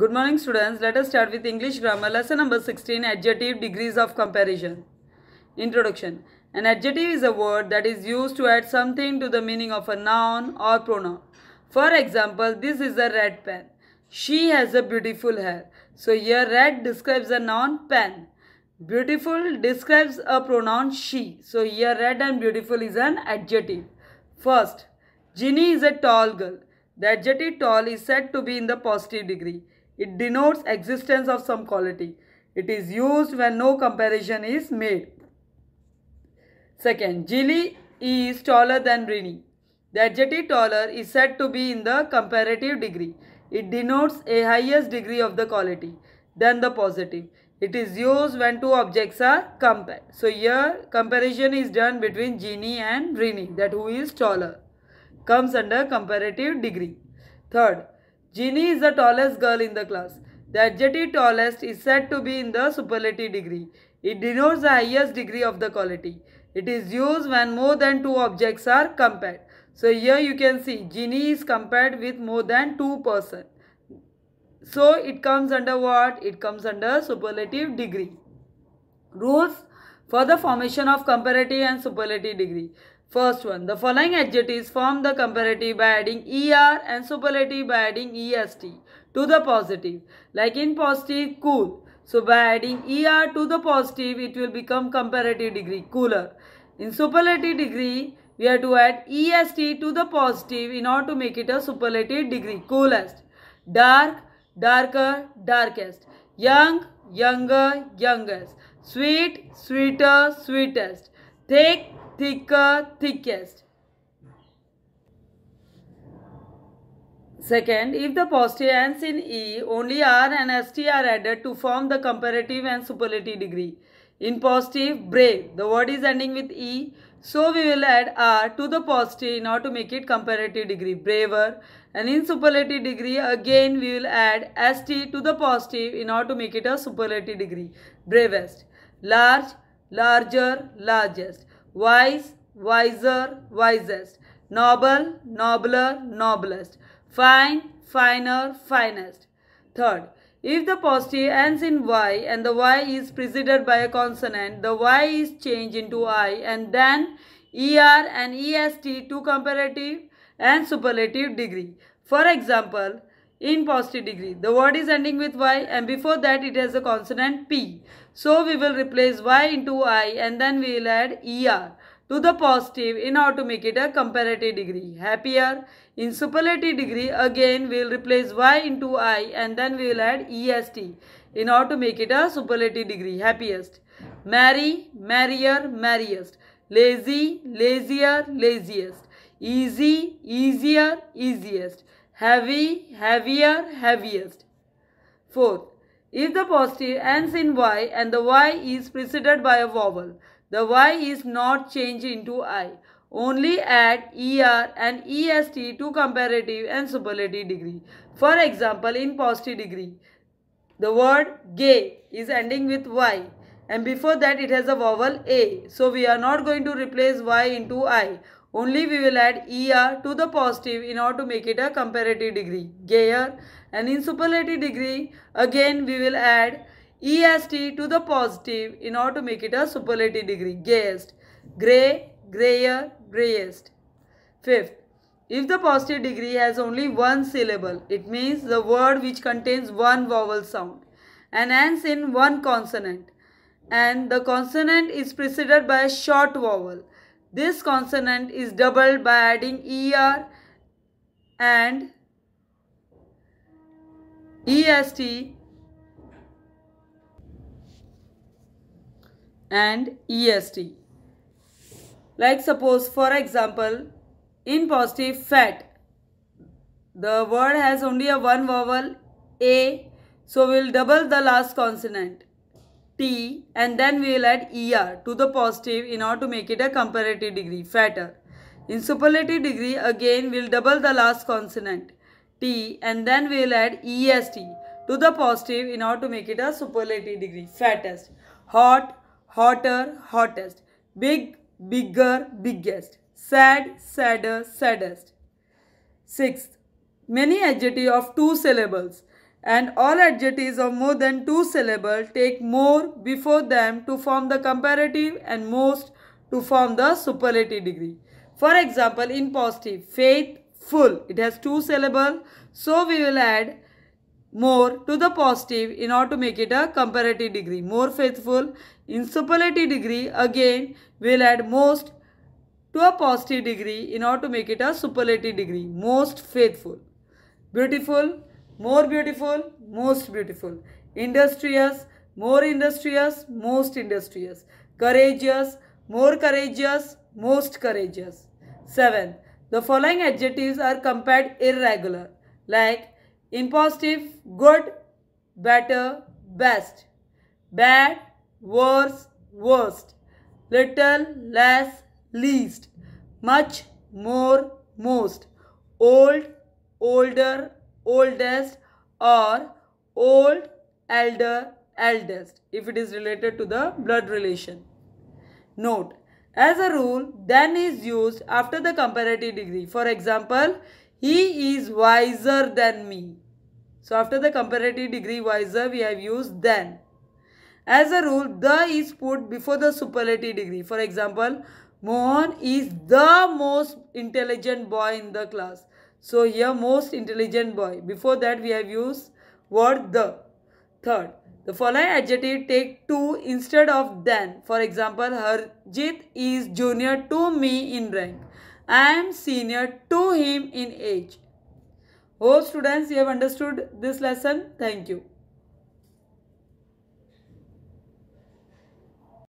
Good morning students. Let us start with English grammar lesson number 16 adjective degrees of comparison. Introduction. An adjective is a word that is used to add something to the meaning of a noun or pronoun. For example, this is a red pen. She has a beautiful hair. So here red describes a noun pen. Beautiful describes a pronoun she. So here red and beautiful is an adjective. First, Ginny is a tall girl. The adjective tall is said to be in the positive degree. It denotes existence of some quality. It is used when no comparison is made. Second, Gili is taller than Rini. The adjective taller is said to be in the comparative degree. It denotes a highest degree of the quality than the positive. It is used when two objects are compared. So here comparison is done between Genie and Rini that who is taller comes under comparative degree. Third, Ginny is the tallest girl in the class. The adjective tallest is said to be in the superlative degree. It denotes the highest degree of the quality. It is used when more than two objects are compared. So here you can see Ginny is compared with more than two person. So it comes under what? It comes under superlative degree. Rules for the formation of comparative and superlative degree. First one, the following adjectives form the comparative by adding er and superlative by adding est to the positive. Like in positive, cool. So by adding er to the positive, it will become comparative degree, cooler. In superlative degree, we have to add est to the positive in order to make it a superlative degree, coolest. Dark, darker, darkest. Young, younger, youngest. Sweet, sweeter, sweetest. Thick, thicker, thickest. Second, if the positive ends in E, only R and ST are added to form the comparative and superlative degree. In positive, brave, the word is ending with E, so we will add R to the positive in order to make it comparative degree, braver. And in superlative degree, again we will add ST to the positive in order to make it a superlative degree, bravest. Large, larger, largest wise, wiser, wisest, noble, nobler, noblest, fine, finer, finest. Third, if the positive ends in y and the y is preceded by a consonant, the y is changed into i and then er and est to comparative and superlative degree. For example, in positive degree. The word is ending with Y and before that it has a consonant P. So we will replace Y into I and then we will add ER to the positive in order to make it a comparative degree. Happier. In superlative degree again we will replace Y into I and then we will add EST in order to make it a superlative degree. Happiest. Marry, merrier, merriest. Lazy, lazier, laziest. Easy, easier, easiest heavy, heavier, heaviest. Fourth, if the positive ends in y and the y is preceded by a vowel, the y is not changed into i. Only add er and est to comparative and superlative degree. For example, in positive degree, the word gay is ending with y and before that it has a vowel a. So we are not going to replace y into i. Only we will add er to the positive in order to make it a comparative degree. Gayer and in superlative degree again we will add est to the positive in order to make it a superlative degree. Gayest. Gray, grayer, grayest. Fifth, if the positive degree has only one syllable, it means the word which contains one vowel sound and ends in one consonant and the consonant is preceded by a short vowel this consonant is doubled by adding ER and EST and EST. Like suppose for example in positive fat the word has only a one vowel A so we'll double the last consonant T and then we will add ER to the positive in order to make it a comparative degree, fatter. In superlative degree again we will double the last consonant T and then we will add EST to the positive in order to make it a superlative degree, fattest. Hot, hotter, hottest. Big, bigger, biggest. Sad, sadder, saddest. Sixth, many adjective of two syllables and all adjectives of more than two syllables take more before them to form the comparative and most to form the superlative degree. For example, in positive, faithful, it has two syllables. So, we will add more to the positive in order to make it a comparative degree. More faithful. In superlative degree, again, we will add most to a positive degree in order to make it a superlative degree. Most faithful. Beautiful more beautiful most beautiful industrious more industrious most industrious courageous more courageous most courageous 7 the following adjectives are compared irregular like impositive good better best bad worse worst little less least much more most old older oldest or old elder eldest if it is related to the blood relation. Note as a rule then is used after the comparative degree. For example, he is wiser than me. So after the comparative degree wiser we have used than. As a rule the is put before the superlative degree. For example, Mohan is the most intelligent boy in the class. So here most intelligent boy. Before that we have used word the. Third, the following adjective take two instead of than. For example, Harjit is junior to me in rank. I am senior to him in age. Oh students you have understood this lesson. Thank you.